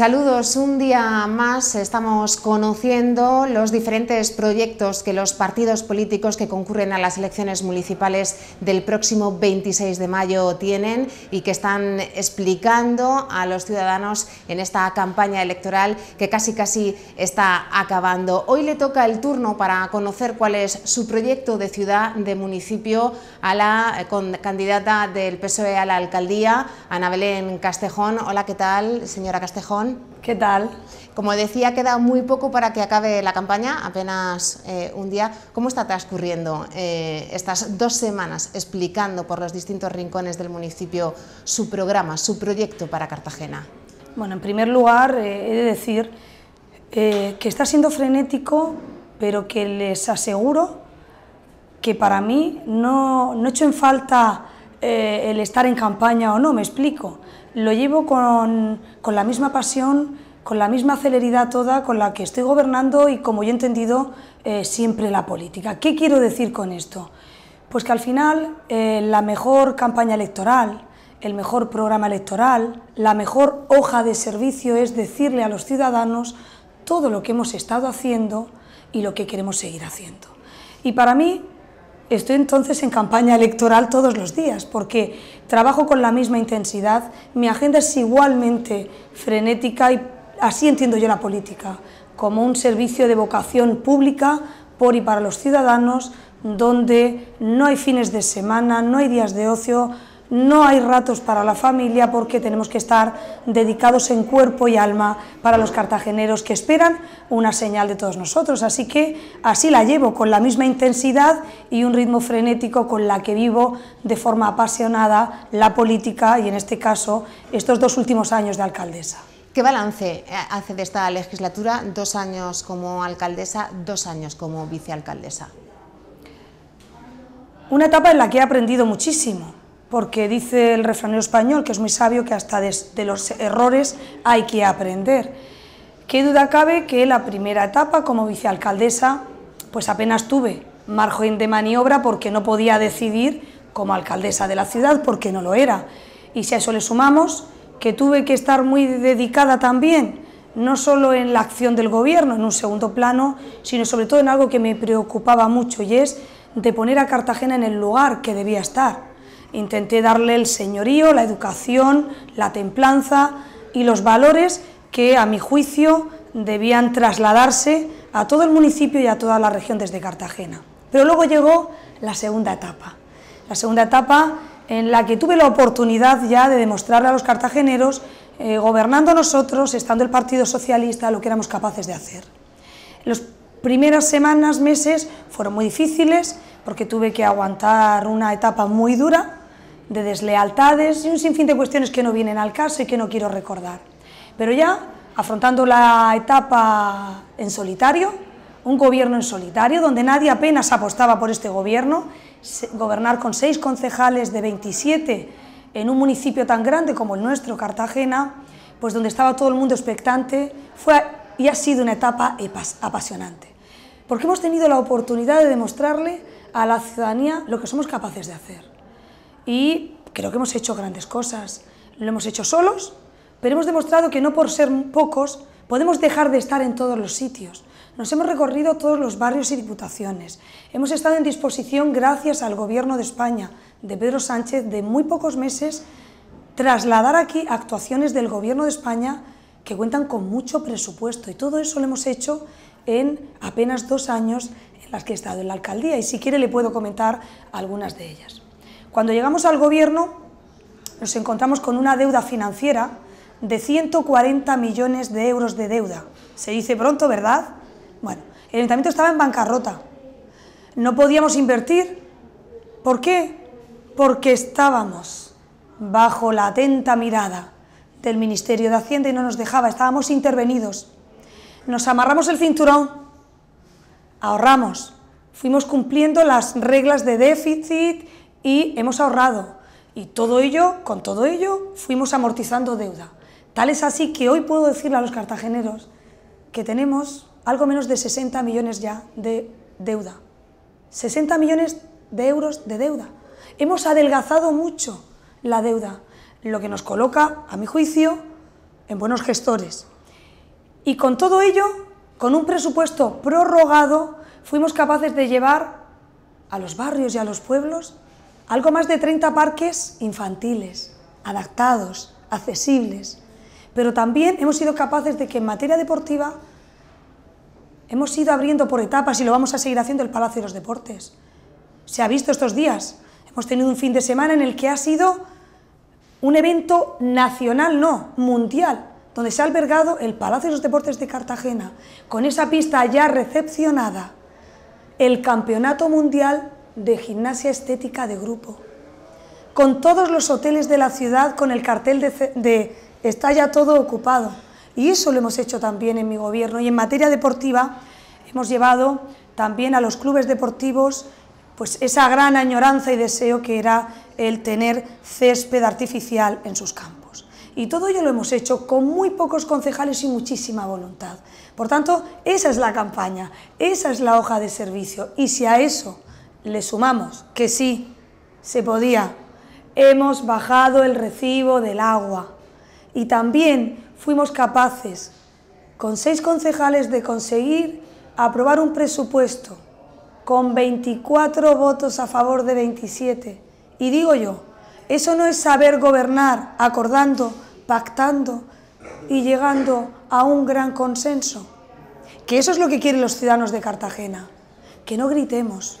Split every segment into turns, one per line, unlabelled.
Saludos, un día más estamos conociendo los diferentes proyectos que los partidos políticos que concurren a las elecciones municipales del próximo 26 de mayo tienen y que están explicando a los ciudadanos en esta campaña electoral que casi casi está acabando. Hoy le toca el turno para conocer cuál es su proyecto de ciudad, de municipio, a la eh, candidata del PSOE a la alcaldía, Ana Belén Castejón. Hola, ¿qué tal, señora Castejón? ¿Qué tal? Como decía, queda muy poco para que acabe la campaña, apenas eh, un día. ¿Cómo está transcurriendo eh, estas dos semanas explicando por los distintos rincones del municipio su programa, su proyecto para Cartagena?
Bueno, en primer lugar, eh, he de decir que está siendo frenético, pero que les aseguro que para mí no, no he hecho en falta el estar en campaña o no, me explico lo llevo con, la misma pasión, con la misma celeridad toda con la que estoy gobernando y como yo he entendido eh, siempre la política. ¿Qué quiero decir con esto? Pues que al final eh, la mejor campaña electoral, el mejor programa electoral, la mejor hoja de servicio es decirle a los ciudadanos todo lo que hemos estado haciendo y lo que queremos seguir haciendo. Y para mí Estoy entonces en campaña electoral todos los días porque trabajo con la misma intensidad, mi agenda es igualmente frenética y así entiendo yo la política, como un servicio de vocación pública por y para los ciudadanos, donde no hay fines de semana, no hay días de ocio, no hay ratos para la familia porque tenemos que estar dedicados en cuerpo y alma para los cartageneros que esperan una señal de todos nosotros. Así que así la llevo, con la misma intensidad y un ritmo frenético con la que vivo de forma apasionada la política y
en este caso estos dos últimos años de alcaldesa. ¿Qué balance hace de esta legislatura dos años como alcaldesa, dos años como vicealcaldesa? Una etapa en la que he aprendido muchísimo porque dice el refranero
español, que es muy sabio, que hasta de, los errores hay que aprender. Qué duda cabe que la primera etapa como vicealcaldesa, pues apenas tuve margen de maniobra porque no podía decidir como alcaldesa de la ciudad, porque no lo era. Y si a eso le sumamos que tuve que estar muy dedicada también, no solo en la acción del gobierno, en un segundo plano, sino sobre todo en algo que me preocupaba mucho y es de poner a Cartagena en el lugar que debía estar Intenté darle el señorío, la educación, la templanza y los valores que a mi juicio debían trasladarse a todo el municipio y a toda la región desde Cartagena. Pero luego llegó la segunda etapa, la segunda etapa en la que tuve la oportunidad ya de demostrarle a los cartageneros, eh, gobernando nosotros, estando el Partido Socialista, lo que éramos capaces de hacer. Las primeras semanas, meses, fueron muy difíciles porque tuve que aguantar una etapa muy dura, de deslealtades y un sinfín de cuestiones que no vienen al caso y que no quiero recordar. Pero ya, afrontando la etapa en solitario, un gobierno en solitario, donde nadie apenas apostaba por este gobierno, gobernar con seis concejales de 27 en un municipio tan grande como el nuestro, Cartagena, pues donde estaba todo el mundo expectante, fue y ha sido una etapa apasionante. Porque hemos tenido la oportunidad de demostrarle a la ciudadanía lo que somos capaces de hacer y creo que hemos hecho grandes cosas. Lo hemos hecho solos, pero hemos demostrado que no por ser pocos podemos dejar de estar en todos los sitios. Nos hemos recorrido todos los barrios y diputaciones. Hemos estado en disposición, gracias al Gobierno de España, de Pedro Sánchez, de muy pocos meses, trasladar aquí actuaciones del Gobierno de España que cuentan con mucho presupuesto. Y todo eso lo hemos hecho en apenas dos años en las que he estado en la alcaldía. Y si quiere le puedo comentar algunas de ellas. Cuando llegamos al gobierno nos encontramos con una deuda financiera de 140 millones de euros de deuda. Se dice pronto, ¿verdad? Bueno, el ayuntamiento estaba en bancarrota. No podíamos invertir. ¿Por qué? Porque estábamos bajo la atenta mirada del Ministerio de Hacienda y no nos dejaba, estábamos intervenidos. Nos amarramos el cinturón, ahorramos, fuimos cumpliendo las reglas de déficit y hemos ahorrado. Y todo ello, con todo ello, fuimos amortizando deuda. Tal es así que hoy puedo decirle a los cartageneros que tenemos algo menos de 60 millones ya de deuda. 60 millones de euros de deuda. Hemos adelgazado mucho la deuda, lo que nos coloca, a mi juicio, en buenos gestores. Y con todo ello, con un presupuesto prorrogado, fuimos capaces de llevar a los barrios y a los pueblos algo más de 30 parques infantiles, adaptados, accesibles, pero también hemos sido capaces de que en materia deportiva hemos ido abriendo por etapas y lo vamos a seguir haciendo el Palacio de los Deportes. Se ha visto estos días, hemos tenido un fin de semana en el que ha sido un evento nacional, no, mundial, donde se ha albergado el Palacio de los Deportes de Cartagena, con esa pista ya recepcionada, el Campeonato Mundial de gimnasia estética de grupo, con todos los hoteles de la ciudad con el cartel de, está ya todo ocupado. Y eso lo hemos hecho también en mi gobierno. Y en materia deportiva hemos llevado también a los clubes deportivos pues esa gran añoranza y deseo que era el tener césped artificial en sus campos. Y todo ello lo hemos hecho con muy pocos concejales y muchísima voluntad. Por tanto, esa es la campaña, esa es la hoja de servicio. Y si a eso le sumamos que sí, se podía. Hemos bajado el recibo del agua y también fuimos capaces, con seis concejales, de conseguir aprobar un presupuesto con 24 votos a favor de 27. Y digo yo, eso no es saber gobernar acordando, pactando y llegando a un gran consenso. Que eso es lo que quieren los ciudadanos de Cartagena. Que no gritemos,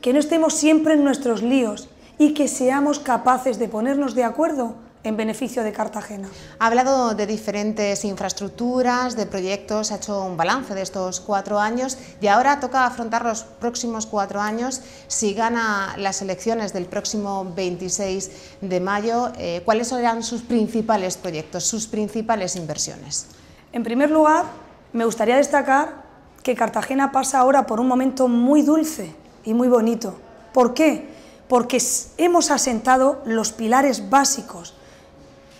que no estemos siempre en nuestros líos y que seamos capaces de ponernos de acuerdo
en beneficio de Cartagena. Ha hablado de diferentes infraestructuras, de proyectos, ha hecho un balance de estos cuatro años y ahora toca afrontar los próximos cuatro años. Si gana las elecciones del próximo 26 de mayo, eh, ¿cuáles serán sus principales proyectos, sus principales inversiones? En primer lugar,
me gustaría destacar que Cartagena pasa ahora por un momento muy dulce y muy bonito. ¿Por qué? Porque hemos asentado los pilares básicos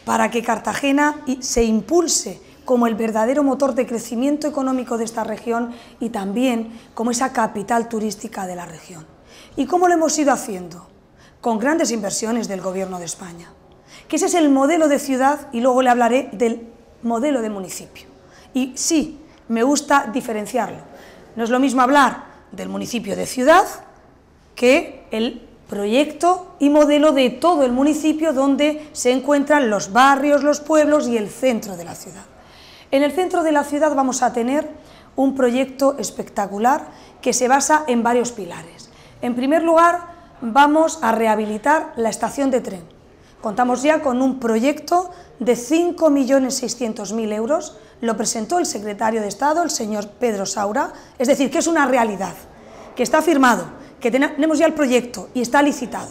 para que Cartagena se impulse como el verdadero motor de crecimiento económico de esta región y también como esa capital turística de la región. ¿Y cómo lo hemos ido haciendo? Con grandes inversiones del Gobierno de España, que ese es el modelo de ciudad y luego le hablaré del modelo de municipio. Y sí, me gusta diferenciarlo. No es lo mismo hablar del municipio de Ciudad que el proyecto y modelo de todo el municipio donde se encuentran los barrios, los pueblos y el centro de la ciudad. En el centro de la ciudad vamos a tener un proyecto espectacular que se basa en varios pilares. En primer lugar, vamos a rehabilitar la estación de tren Contamos ya con un proyecto de 5.600.000 euros, lo presentó el secretario de Estado, el señor Pedro Saura, es decir, que es una realidad, que está firmado, que tenemos ya el proyecto y está licitado.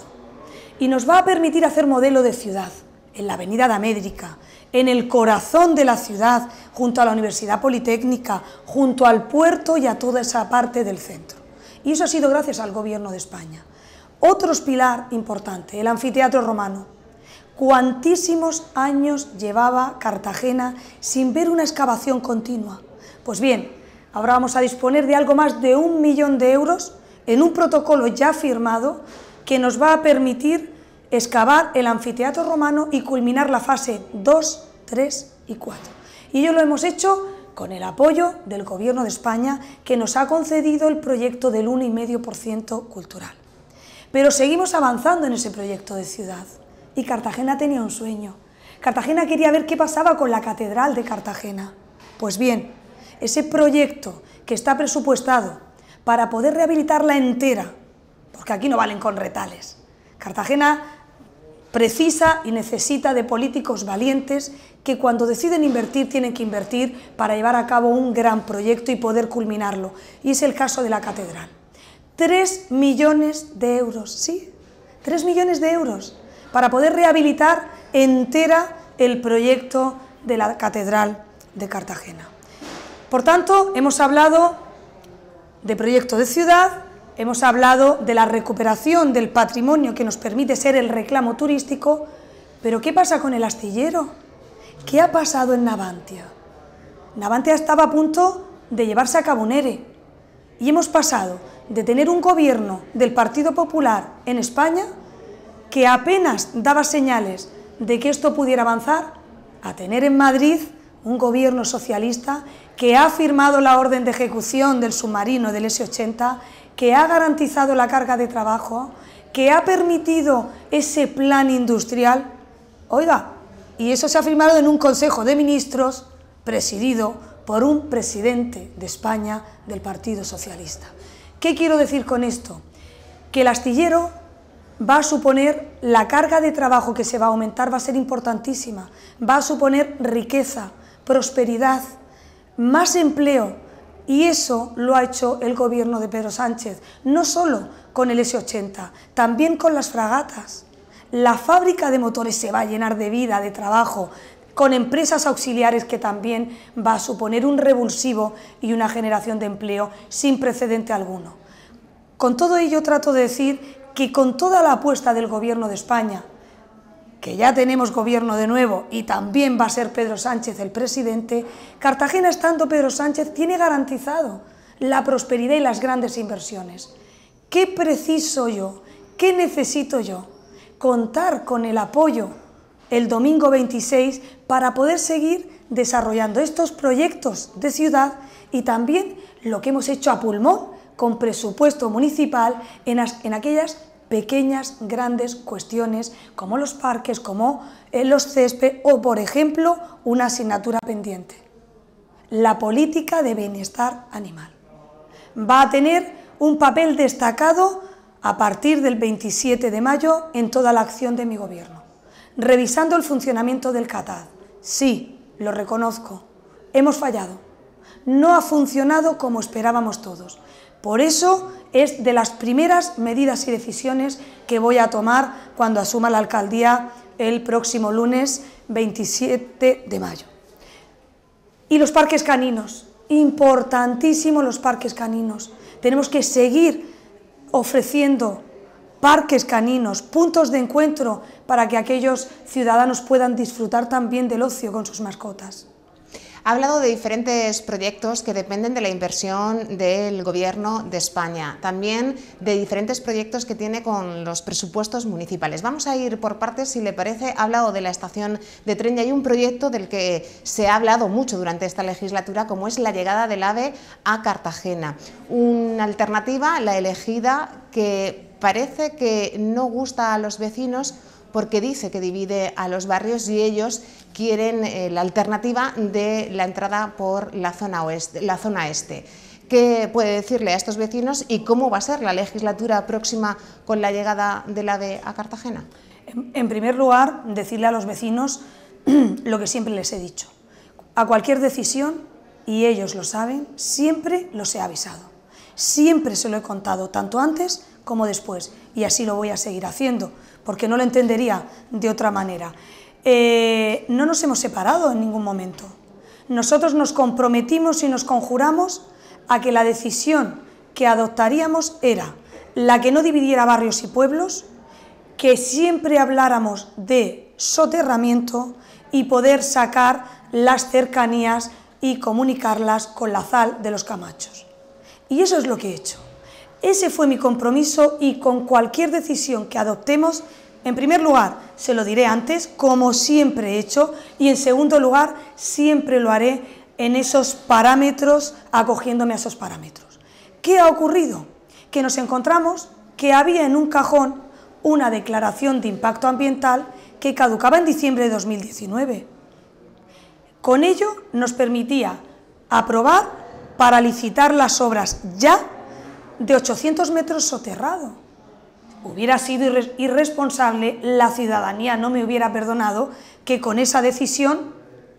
Y nos va a permitir hacer modelo de ciudad en la Avenida de América, en el corazón de la ciudad, junto a la Universidad Politécnica, junto al puerto y a toda esa parte del centro. Y eso ha sido gracias al Gobierno de España. Otro pilar importante, el anfiteatro romano ¿Cuantísimos años llevaba Cartagena sin ver una excavación continua? Pues bien, ahora vamos a disponer de algo más de un millón de euros en un protocolo ya firmado que nos va a permitir excavar el anfiteatro romano y culminar la fase 2, 3 y 4. Y yo lo hemos hecho con el apoyo del Gobierno de España que nos ha concedido el proyecto del 1,5% cultural. Pero seguimos avanzando en ese proyecto de ciudad y Cartagena tenía un sueño. Cartagena quería ver qué pasaba con la Catedral de Cartagena. Pues bien, ese proyecto que está presupuestado para poder rehabilitarla entera, porque aquí no valen con retales. Cartagena precisa y necesita de políticos valientes que cuando deciden invertir tienen que invertir para llevar a cabo un gran proyecto y poder culminarlo. Y es el caso de la catedral. Tres millones de euros, ¿sí? Tres millones de euros para poder rehabilitar entera el proyecto de la Catedral de Cartagena. Por tanto, hemos hablado de proyecto de ciudad, hemos hablado de la recuperación del patrimonio que nos permite ser el reclamo turístico, pero ¿qué pasa con el astillero? ¿Qué ha pasado en Navantia? Navantia estaba a punto de llevarse a Cabunere. y hemos pasado de tener un gobierno del Partido Popular en España que apenas daba señales de que esto pudiera avanzar, a tener en Madrid un gobierno socialista que ha firmado la orden de ejecución del submarino del S-80, que ha garantizado la carga de trabajo, que ha permitido ese plan industrial. Oiga, y eso se ha firmado en un Consejo de Ministros presidido por un presidente de España del Partido Socialista. ¿Qué quiero decir con esto? Que el astillero va a suponer la carga de trabajo que se va a aumentar, va a ser importantísima, va a suponer riqueza, prosperidad, más empleo, y eso lo ha hecho el gobierno de Pedro Sánchez, no solo con el S-80, también con las fragatas. La fábrica de motores se va a llenar de vida, de trabajo, con empresas auxiliares que también va a suponer un revulsivo y una generación de empleo sin precedente alguno. Con todo ello trato de decir que con toda la apuesta del gobierno de España, que ya tenemos gobierno de nuevo y también va a ser Pedro Sánchez el presidente, Cartagena, estando Pedro Sánchez, tiene garantizado la prosperidad y las grandes inversiones. ¿Qué preciso yo? ¿Qué necesito yo? Contar con el apoyo el domingo 26 para poder seguir desarrollando estos proyectos de ciudad y también lo que hemos hecho a pulmón con presupuesto municipal en, en aquellas pequeñas, grandes cuestiones como los parques, como eh, los césped o, por ejemplo, una asignatura pendiente. La política de bienestar animal. Va a tener un papel destacado a partir del 27 de mayo en toda la acción de mi gobierno. Revisando el funcionamiento del CATAD. Sí, lo reconozco. Hemos fallado. No ha funcionado como esperábamos todos. Por eso es de las primeras medidas y decisiones que voy a tomar cuando asuma la alcaldía el próximo lunes 27 de mayo. Y los parques caninos, importantísimos los parques caninos. Tenemos que seguir ofreciendo parques caninos, puntos de encuentro para que aquellos ciudadanos puedan
disfrutar también del ocio con sus
mascotas.
Ha hablado de diferentes proyectos que dependen de la inversión del Gobierno de España, también de diferentes proyectos que tiene con los presupuestos municipales. Vamos a ir por partes, si le parece. Ha hablado de la estación de tren y hay un proyecto del que se ha hablado mucho durante esta legislatura, como es la llegada del AVE a Cartagena. Una alternativa, la elegida, que parece que no gusta a los vecinos porque dice que divide a los barrios y ellos quieren eh, la alternativa de la entrada por la zona, oeste, la zona este. ¿Qué puede decirle a estos vecinos y cómo va a ser la legislatura próxima con la llegada de la AVE a Cartagena?
en primer lugar, decirle a los vecinos lo que siempre les he dicho. A cualquier decisión, y ellos lo saben, siempre los he avisado. Siempre se lo he contado, tanto antes como después, y así lo voy a seguir haciendo porque no lo entendería de otra manera. Eh, no nos hemos separado en ningún momento. Nosotros nos comprometimos y nos conjuramos a que la decisión que adoptaríamos era la que no dividiera barrios y pueblos, que siempre habláramos de soterramiento y poder sacar las cercanías y comunicarlas con la sal de los camachos. Y eso es lo que he hecho. Ese fue mi compromiso y con cualquier decisión que adoptemos, en primer lugar, se lo diré antes, como siempre he hecho, y en segundo lugar, siempre lo haré en esos parámetros, acogiéndome a esos parámetros. ¿Qué ha ocurrido? Que nos encontramos que había en un cajón una declaración de impacto ambiental que caducaba en diciembre de 2019. Con ello nos permitía aprobar para licitar las obras ya de 800 metros soterrado. Hubiera sido irresponsable, la ciudadanía no me hubiera perdonado que con esa decisión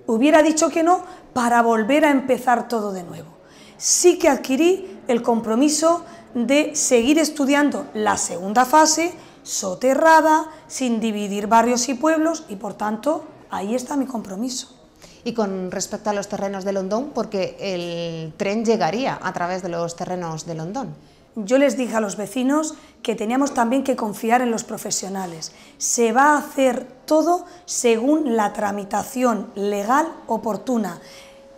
hubiera dicho que no para volver a empezar todo de nuevo. Sí que adquirí el compromiso de seguir estudiando la segunda fase, soterrada, sin dividir barrios y pueblos, y por tanto,
ahí está mi compromiso. Y con respecto a los terrenos de Londón, porque el tren llegaría a través de los terrenos de Londón. Yo les dije a los vecinos que
teníamos también que confiar en los profesionales. Se va a hacer todo según la tramitación legal oportuna,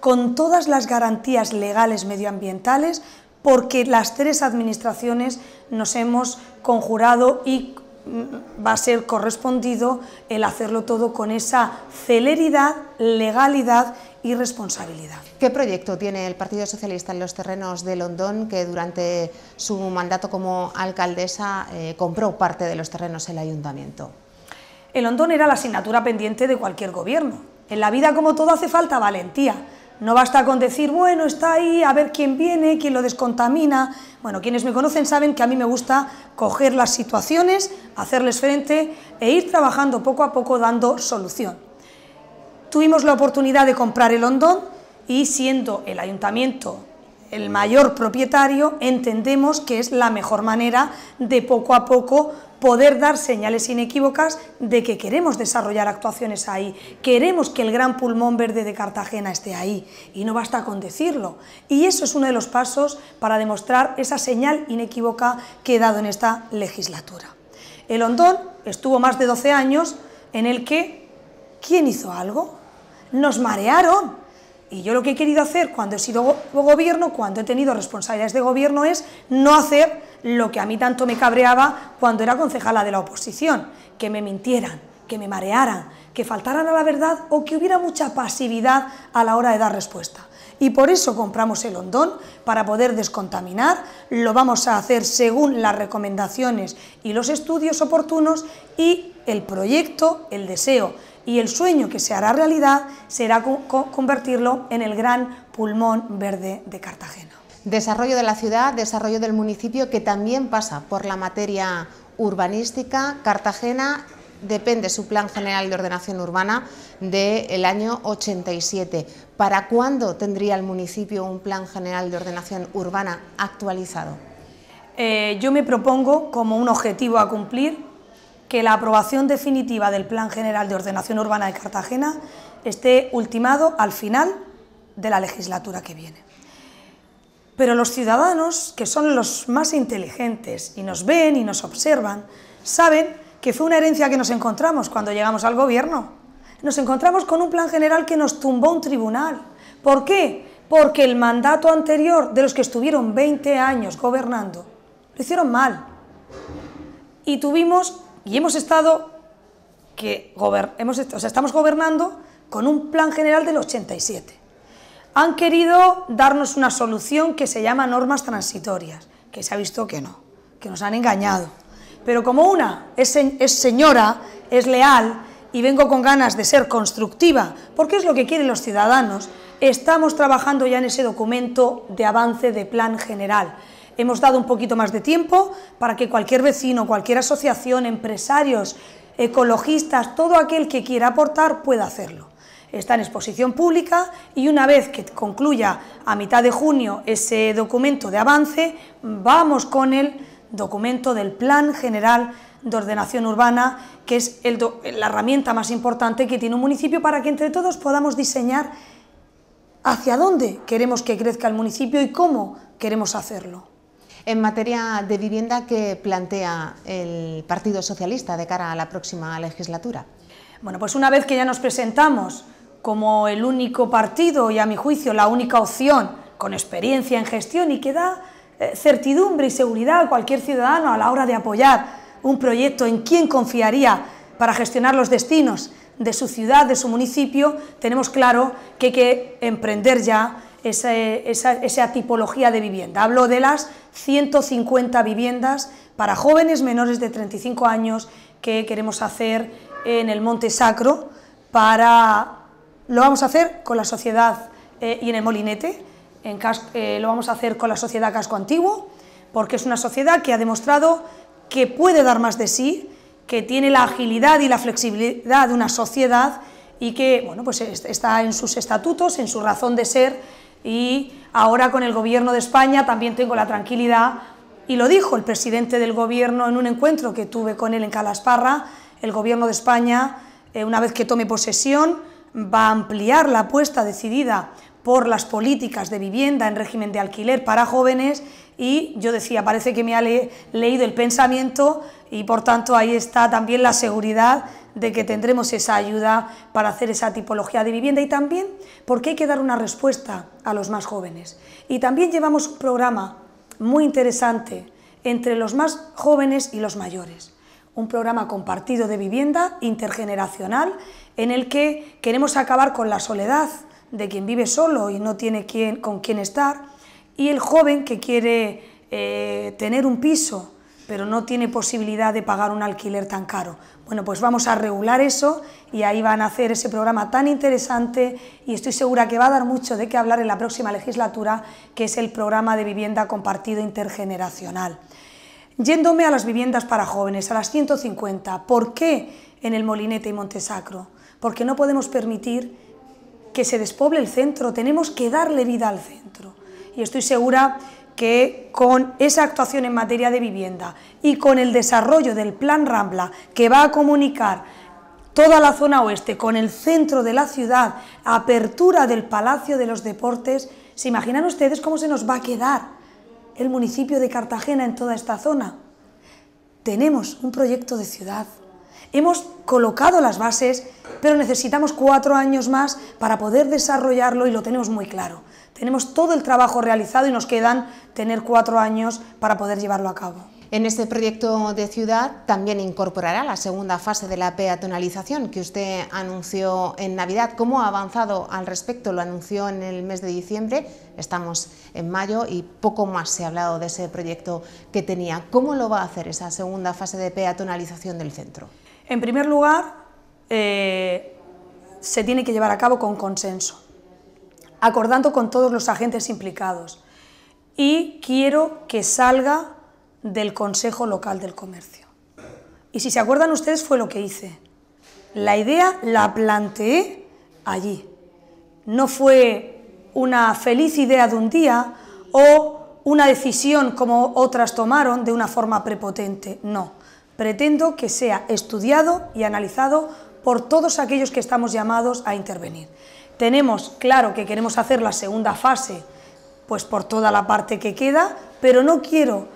con todas las garantías legales medioambientales, porque las tres administraciones nos hemos conjurado y Mm, va a ser correspondido el hacerlo todo con esa
celeridad, legalidad y responsabilidad. ¿Qué proyecto tiene el Partido Socialista en los terrenos de Londón que durante su mandato como alcaldesa eh, compró parte de los terrenos el ayuntamiento? El Londón era la asignatura pendiente de
cualquier gobierno. En la vida como todo hace falta valentía. No basta con decir, bueno, está ahí, a ver quién viene, quién lo descontamina. Bueno, quienes me conocen saben que a mí me gusta coger las situaciones, hacerles frente e ir trabajando poco a poco dando solución. Tuvimos la oportunidad de comprar el hondón y siendo el ayuntamiento el mayor propietario, entendemos que es la mejor manera de poco a poco poder dar señales inequívocas de que queremos desarrollar actuaciones ahí, queremos que el gran pulmón verde de Cartagena esté ahí, y no basta con decirlo. Y eso es uno de los pasos para demostrar esa señal inequívoca que he dado en esta legislatura. El Hondón estuvo más de 12 años en el que, ¿quién hizo algo? Nos marearon, y yo lo que he querido hacer cuando he sido gobierno, cuando he tenido responsabilidades de gobierno, es no hacer lo que a mí tanto me cabreaba cuando era concejala de la oposición, que me mintieran, que me marearan, que faltaran a la verdad o que hubiera mucha pasividad a la hora de dar respuesta. Y por eso compramos el hondón, para poder descontaminar, lo vamos a hacer según las recomendaciones y los estudios oportunos y el proyecto, el deseo y el sueño que se hará realidad será convertirlo en el gran pulmón verde
de Cartagena. Desarrollo de la ciudad, desarrollo del municipio que también pasa por la materia urbanística. Cartagena depende su Plan General de Ordenación Urbana del año 87. ¿Para cuándo tendría el municipio un Plan General de Ordenación Urbana actualizado?
Eh, yo me propongo como un objetivo a cumplir que la aprobación definitiva del Plan General de Ordenación Urbana de Cartagena esté ultimado al final de la legislatura que viene. Pero los ciudadanos, que son los más inteligentes y nos ven y nos observan, saben que fue una herencia que nos encontramos cuando llegamos al gobierno. Nos encontramos con un plan general que nos tumbó un tribunal. ¿Por qué? Porque el mandato anterior de los que estuvieron 20 años gobernando lo hicieron mal. Y tuvimos y hemos estado o sea, estamos gobernando con un plan general del 87. Han querido darnos una solución que se llama normas transitorias, que se ha visto que no, que nos han engañado. Pero como una es señora, es leal y vengo con ganas de ser constructiva, porque es lo que quieren los ciudadanos, estamos trabajando ya en ese documento de avance de plan general Hemos dado un poquito más de tiempo para que cualquier vecino, cualquier asociación, empresarios, ecologistas, todo aquel que quiera aportar pueda hacerlo. Está en exposición pública y una vez que concluya a mitad de junio ese documento de avance, vamos con el documento del Plan General de Ordenación Urbana, que es la herramienta más importante que tiene un municipio para que entre todos podamos diseñar hacia dónde queremos que crezca el
municipio y cómo queremos hacerlo en materia de vivienda que plantea el Partido Socialista de cara a la próxima legislatura? Bueno, pues una vez que ya nos
presentamos como el único partido y a mi juicio la única opción con experiencia en gestión y que da eh, certidumbre y seguridad a cualquier ciudadano a la hora de apoyar un proyecto en quien confiaría para gestionar los destinos de su ciudad, de su municipio, tenemos claro que hay que emprender ya esa, tipología de vivienda. Hablo de las 150 viviendas para jóvenes menores de 35 años que queremos hacer en el Monte Sacro para... Lo vamos a hacer con la sociedad y en el Molinete, en eh, lo vamos a hacer con la sociedad Casco Antiguo, porque es una sociedad que ha demostrado que puede dar más de sí, que tiene la agilidad y la flexibilidad de una sociedad y que bueno, pues está en sus estatutos, en su razón de ser, y ahora con el gobierno de España también tengo la tranquilidad, y lo dijo el presidente del gobierno en un encuentro que tuve con él en Calasparra, el gobierno de España, eh, una vez que tome posesión, va a ampliar la apuesta decidida por las políticas de vivienda en régimen de alquiler para jóvenes y yo decía, parece que me ha leído el pensamiento y por tanto ahí está también la seguridad de que tendremos esa ayuda para hacer esa tipología de vivienda y también porque hay que dar una respuesta a los más jóvenes. Y también llevamos un programa muy interesante entre los más jóvenes y los mayores. Un programa compartido de vivienda intergeneracional en el que queremos acabar con la soledad de quien vive solo y no tiene con quién estar y el joven que quiere eh, tener un piso pero no tiene posibilidad de pagar un alquiler tan caro. Bueno, pues vamos a regular eso y ahí van a hacer ese programa tan interesante y estoy segura que va a dar mucho de qué hablar en la próxima legislatura, que es el programa de vivienda compartido intergeneracional. Yéndome a las viviendas para jóvenes, a las 150, ¿por qué en el Molinete y Montesacro? Porque no podemos permitir que se despoble el centro, tenemos que darle vida al centro. Y estoy segura que con esa actuación en materia de vivienda y con el desarrollo del Plan Rambla, que va a comunicar toda la zona oeste con el centro de la ciudad, apertura del Palacio de los Deportes, ¿se imaginan ustedes cómo se nos va a quedar el municipio de Cartagena en toda esta zona? Tenemos un proyecto de ciudad. Hemos colocado las bases, pero necesitamos cuatro años más para poder desarrollarlo y lo tenemos muy claro. Tenemos todo el trabajo
realizado y nos quedan tener cuatro años para poder llevarlo a cabo. En este proyecto de ciudad también incorporará la segunda fase de la peatonalización que usted anunció en Navidad. ¿Cómo ha avanzado al respecto? Lo anunció en el mes de diciembre, estamos en mayo y poco más se ha hablado de ese proyecto que tenía. ¿Cómo lo va a hacer esa segunda fase de peatonalización del centro?
En primer lugar, eh, se tiene que llevar a cabo con consenso acordando con todos los agentes implicados. Y quiero que salga del Consejo Local del Comercio. Y si se acuerdan ustedes, fue lo que hice. La idea la planteé allí. No fue una feliz idea de un día o una decisión como otras tomaron de una forma prepotente. No, pretendo que sea estudiado y analizado por todos aquellos que estamos llamados a intervenir. Tenemos claro que queremos hacer la segunda fase, pues por toda la parte que queda, pero no quiero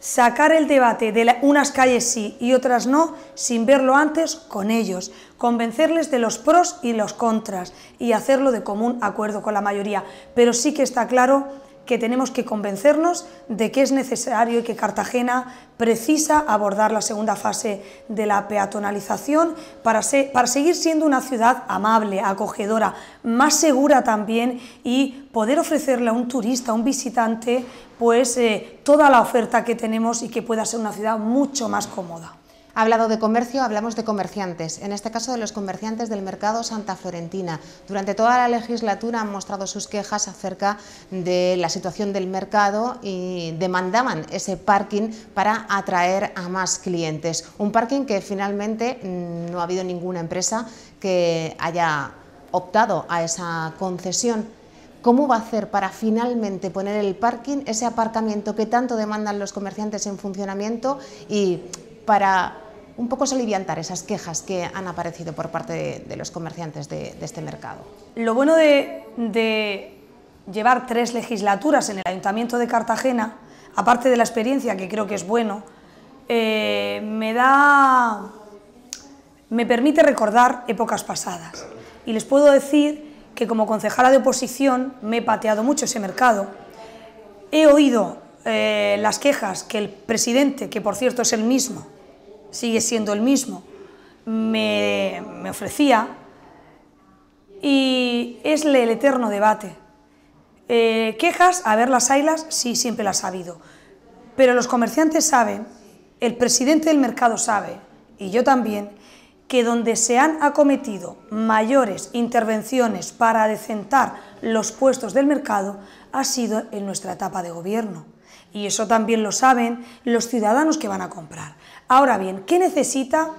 sacar el debate de unas calles sí y otras no sin verlo antes con ellos, convencerles de los pros y los contras y hacerlo de común acuerdo con la mayoría. Pero sí que está claro que tenemos que convencernos de que es necesario y que Cartagena precisa abordar la segunda fase de la peatonalización para, para seguir siendo una ciudad amable, acogedora, más segura también y poder ofrecerle a un turista, a un visitante, pues eh, toda la oferta que tenemos y que pueda ser una ciudad mucho
más cómoda. Ha hablado de comercio, hablamos de comerciantes, en este caso de los comerciantes del mercado Santa Florentina. Durante toda la legislatura han mostrado sus quejas acerca de la situación del mercado y demandaban ese parking para atraer a más clientes. Un parking que finalmente mm, no ha habido ninguna empresa que haya optado a esa concesión. ¿Cómo va a hacer para finalmente poner el parking, ese aparcamiento que tanto demandan los comerciantes en funcionamiento y para un poco soliviantar esas quejas que han aparecido por parte de, los comerciantes de, este mercado.
Lo bueno de, llevar tres legislaturas en el Ayuntamiento de Cartagena, aparte de la experiencia que creo que es bueno, eh, me da, me permite recordar épocas pasadas. Y les puedo decir que como concejala de oposición me he pateado mucho ese mercado. He oído eh, las quejas que el presidente, que por cierto es el mismo, sigue siendo el mismo, me, ofrecía, y es el eterno debate. Eh, quejas, a ver las haylas, sí, siempre las ha habido, pero los comerciantes saben, el presidente del mercado sabe, y yo también, que donde se han acometido mayores intervenciones para decentar los puestos del mercado ha sido en nuestra etapa de gobierno. Y eso también lo saben los ciudadanos que van a comprar. Ahora bien, ¿qué necesita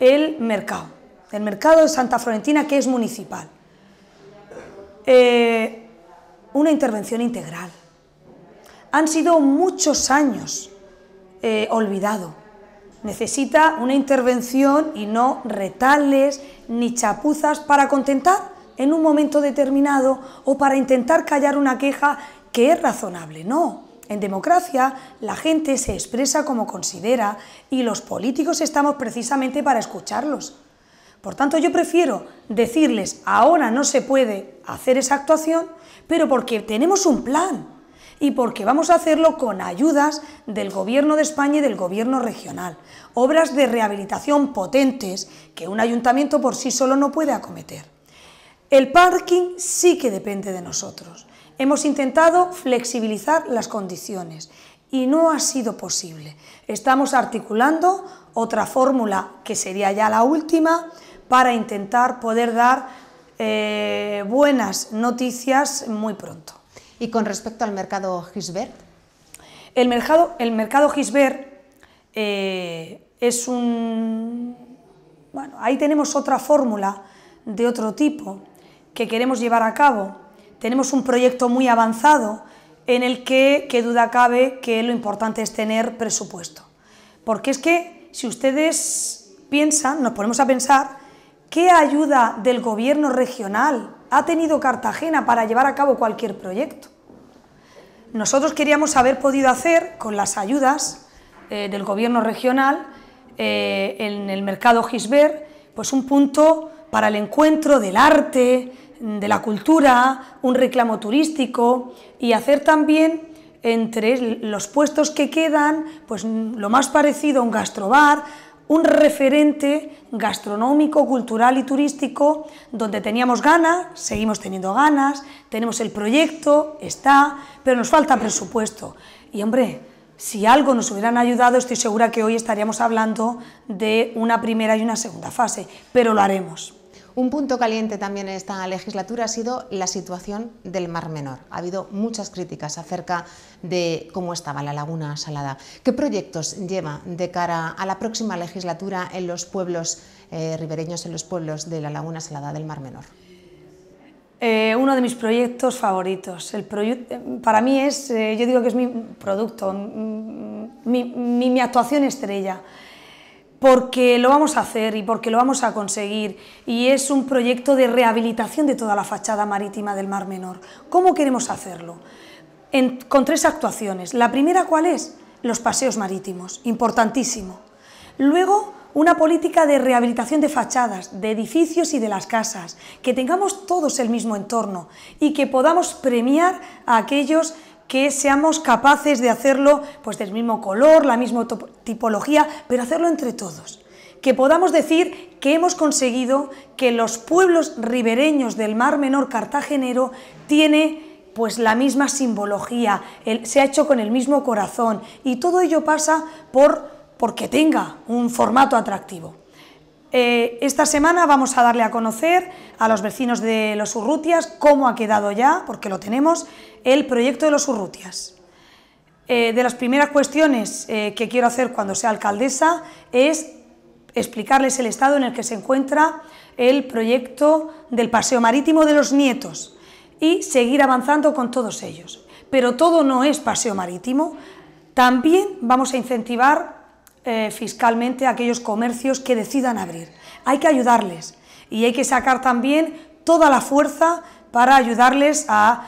el mercado? El mercado de Santa Florentina, que es municipal. Eh, una intervención integral. Han sido muchos años eh, olvidado. Necesita una intervención y no retales ni chapuzas para contentar en un momento determinado o para intentar callar una queja que es razonable. No, en democracia, la gente se expresa como considera y los políticos estamos precisamente para escucharlos. Por tanto, yo prefiero decirles, ahora no se puede hacer esa actuación, pero porque tenemos un plan y porque vamos a hacerlo con ayudas del Gobierno de España y del Gobierno regional. Obras de rehabilitación potentes que un ayuntamiento por sí solo no puede acometer. El parking sí que depende de nosotros. Hemos intentado flexibilizar las condiciones y no ha sido posible. Estamos articulando otra fórmula, que sería ya la última, para intentar poder dar eh, buenas noticias muy pronto. ¿Y con respecto al mercado Gisbert? El mercado, el Gisbert eh, es un... Bueno, ahí tenemos otra fórmula de otro tipo que queremos llevar a cabo tenemos un proyecto muy avanzado en el que, qué duda cabe, que lo importante es tener presupuesto. Porque es que si ustedes piensan, nos ponemos a pensar, ¿qué ayuda del gobierno regional ha tenido Cartagena para llevar a cabo cualquier proyecto? Nosotros queríamos haber podido hacer con las ayudas eh, del gobierno regional eh, en el mercado Gisbert, pues un punto para el encuentro del arte, de la cultura, un reclamo turístico y hacer también entre los puestos que quedan, pues lo más parecido a un gastrobar, un referente gastronómico, cultural y turístico donde teníamos ganas, seguimos teniendo ganas, tenemos el proyecto, está, pero nos falta presupuesto. Y hombre, si algo nos hubieran ayudado, estoy segura que hoy estaríamos
hablando de una primera y una segunda fase, pero lo haremos. Un punto caliente también en esta legislatura ha sido la situación del Mar Menor. Ha habido muchas críticas acerca de cómo estaba la laguna salada. ¿Qué proyectos lleva de cara a la próxima legislatura en los pueblos eh, ribereños, en los pueblos de la laguna salada del Mar Menor? Eh, uno de mis proyectos favoritos. para mí
es, eh, yo digo que es mi producto, mm, mi actuación estrella porque lo vamos a hacer y porque lo vamos a conseguir. Y es un proyecto de rehabilitación de toda la fachada marítima del Mar Menor. ¿Cómo queremos hacerlo? con tres actuaciones. La primera, ¿cuál es? Los paseos marítimos, importantísimo. Luego, una política de rehabilitación de fachadas, de edificios y de las casas, que tengamos todos el mismo entorno y que podamos premiar a aquellos que seamos capaces de hacerlo pues del mismo color, la misma tipología, pero hacerlo entre todos. Que podamos decir que hemos conseguido que los pueblos ribereños del Mar Menor cartagenero tiene pues la misma simbología, se ha hecho con el mismo corazón y todo ello pasa por porque tenga un formato atractivo. Eh, esta semana vamos a darle a conocer a los vecinos de los Urrutias cómo ha quedado ya, porque lo tenemos, el proyecto de los Urrutias. Eh, de las primeras cuestiones eh, que quiero hacer cuando sea alcaldesa es explicarles el estado en el que se encuentra el proyecto del paseo marítimo de los nietos y seguir avanzando con todos ellos. Pero todo no es paseo marítimo, también vamos a incentivar eh, fiscalmente aquellos comercios que decidan abrir. Hay que ayudarles y hay que sacar también toda la fuerza para ayudarles a,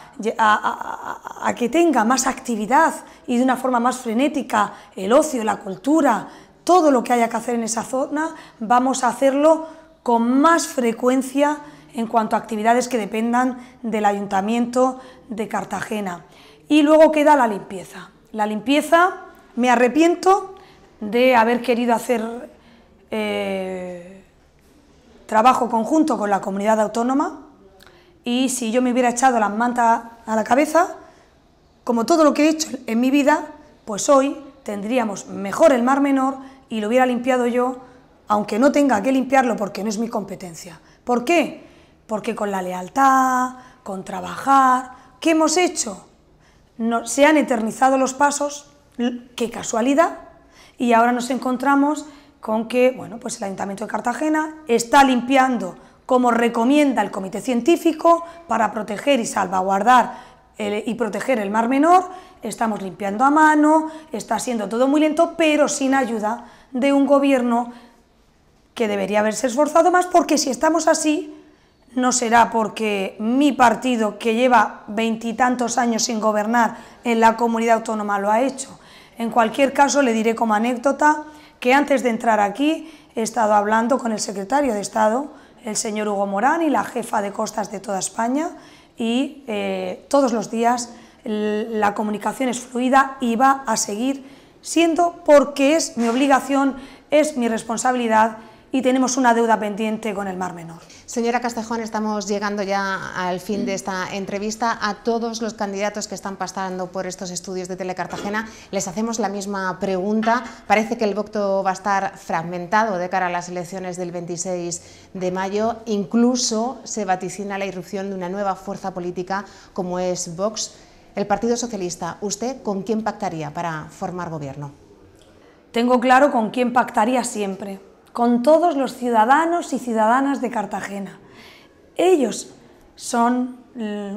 que tenga más actividad y de una forma más frenética el ocio, la cultura, todo lo que haya que hacer en esa zona, vamos a hacerlo con más frecuencia en cuanto a actividades que dependan del Ayuntamiento de Cartagena. Y luego queda la limpieza. La limpieza, me arrepiento de haber querido hacer eh, trabajo conjunto con la comunidad autónoma, y si yo me hubiera echado las mantas a la cabeza, como todo lo que he hecho en mi vida, pues hoy tendríamos mejor el mar menor y lo hubiera limpiado yo, aunque no tenga que limpiarlo porque no es mi competencia. ¿Por qué? Porque con la lealtad, con trabajar, ¿qué hemos hecho? se han eternizado los pasos, qué casualidad, y ahora nos encontramos con que, bueno, pues el Ayuntamiento de Cartagena está limpiando como recomienda el Comité Científico, para proteger y salvaguardar y proteger el mar menor, estamos limpiando a mano, está siendo todo muy lento, pero sin ayuda de un gobierno que debería haberse esforzado más, porque si estamos así, no será porque mi partido, que lleva veintitantos años sin gobernar en la comunidad autónoma, lo ha hecho. En cualquier caso, le diré como anécdota que antes de entrar aquí he estado hablando con el secretario de Estado el señor Hugo Morán y la jefa de costas de toda España y eh, todos los días la comunicación es fluida y va a seguir siendo porque es mi obligación,
es mi responsabilidad y tenemos una deuda pendiente con el Mar Menor. Señora Castejón, estamos llegando ya al fin de esta entrevista. A todos los candidatos que están pasando por estos estudios de Telecartagena les hacemos la misma pregunta. Parece que el voto va a estar fragmentado de cara a las elecciones del 26 de mayo. Incluso se vaticina la irrupción de una nueva fuerza política como es Vox. El Partido Socialista, ¿usted con quién pactaría para formar gobierno? Tengo claro con quién
pactaría siempre con todos los ciudadanos y ciudadanas de Cartagena. Ellos son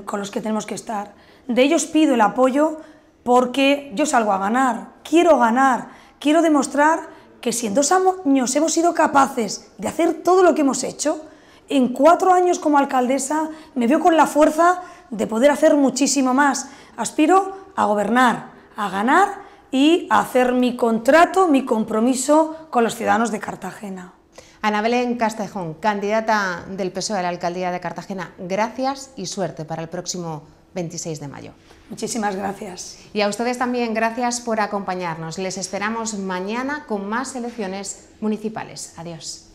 con los que tenemos que estar. De ellos pido el apoyo porque yo salgo a ganar, quiero ganar, quiero demostrar que si en dos años hemos sido capaces de hacer todo lo que hemos hecho, en cuatro años como alcaldesa me veo con la fuerza de poder hacer muchísimo más. Aspiro a gobernar, a ganar y hacer mi contrato, mi compromiso
con los ciudadanos de Cartagena. Ana Belén Castejón, candidata del PSOE a la Alcaldía de Cartagena, gracias y suerte para el próximo 26 de mayo. Muchísimas gracias. Y a ustedes también gracias por acompañarnos. Les esperamos mañana con más elecciones municipales. Adiós.